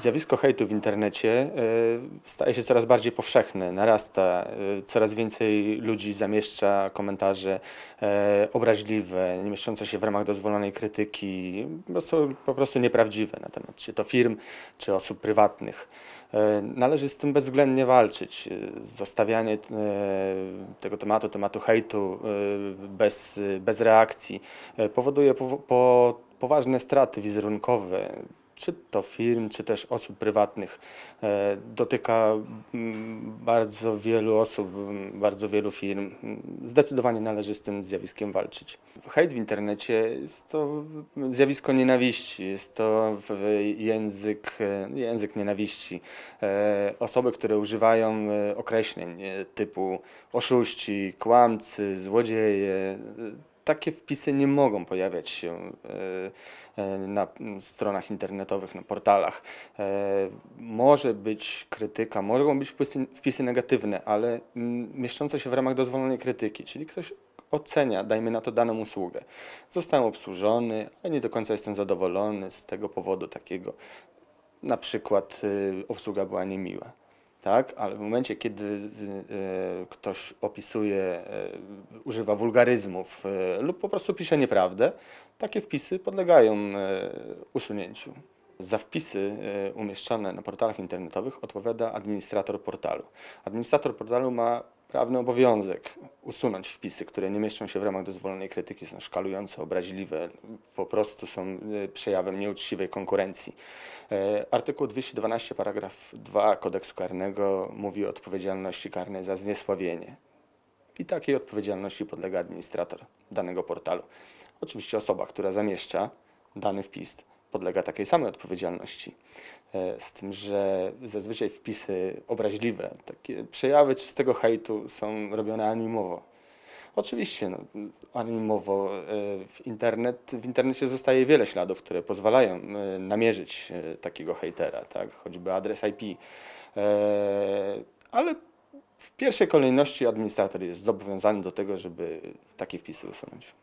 Zjawisko hejtu w internecie e, staje się coraz bardziej powszechne, narasta. E, coraz więcej ludzi zamieszcza komentarze e, obraźliwe, nie mieszczące się w ramach dozwolonej krytyki, po prostu, po prostu nieprawdziwe na temat czy to firm, czy osób prywatnych. Należy z tym bezwzględnie walczyć. Zostawianie tego tematu, tematu hejtu bez, bez reakcji powoduje po, po poważne straty wizerunkowe, czy to firm, czy też osób prywatnych. E, dotyka mm, bardzo wielu osób, mm, bardzo wielu firm. Mm, zdecydowanie należy z tym zjawiskiem walczyć. Hejt w internecie jest to zjawisko nienawiści, jest to język, e, język nienawiści. E, osoby, które używają określeń typu oszuści, kłamcy, złodzieje, takie wpisy nie mogą pojawiać się e, e, na stronach internetowych, na portalach. E, może być krytyka, mogą być wpisy, wpisy negatywne, ale mm, mieszczące się w ramach dozwolonej krytyki, czyli ktoś ocenia, dajmy na to daną usługę. Zostałem obsłużony, ale nie do końca jestem zadowolony z tego powodu takiego. Na przykład y, obsługa była niemiła tak? ale w momencie, kiedy y, y, ktoś opisuje, y, używa wulgaryzmów lub po prostu pisze nieprawdę, takie wpisy podlegają usunięciu. Za wpisy umieszczane na portalach internetowych odpowiada administrator portalu. Administrator portalu ma prawny obowiązek usunąć wpisy, które nie mieszczą się w ramach dozwolonej krytyki, są szkalujące, obraźliwe, po prostu są e, przejawem nieuczciwej konkurencji. E, artykuł 212 paragraf 2 kodeksu karnego mówi o odpowiedzialności karnej za zniesławienie. I takiej odpowiedzialności podlega administrator danego portalu. Oczywiście osoba, która zamieszcza dany wpis podlega takiej samej odpowiedzialności. E, z tym, że zazwyczaj wpisy obraźliwe, takie przejawy czystego hejtu są robione anonimowo. Oczywiście no, anonimowo e, w, internet, w internecie zostaje wiele śladów, które pozwalają e, namierzyć takiego hejtera, tak? choćby adres IP. Ale w pierwszej kolejności administrator jest zobowiązany do tego, żeby takie wpisy usunąć.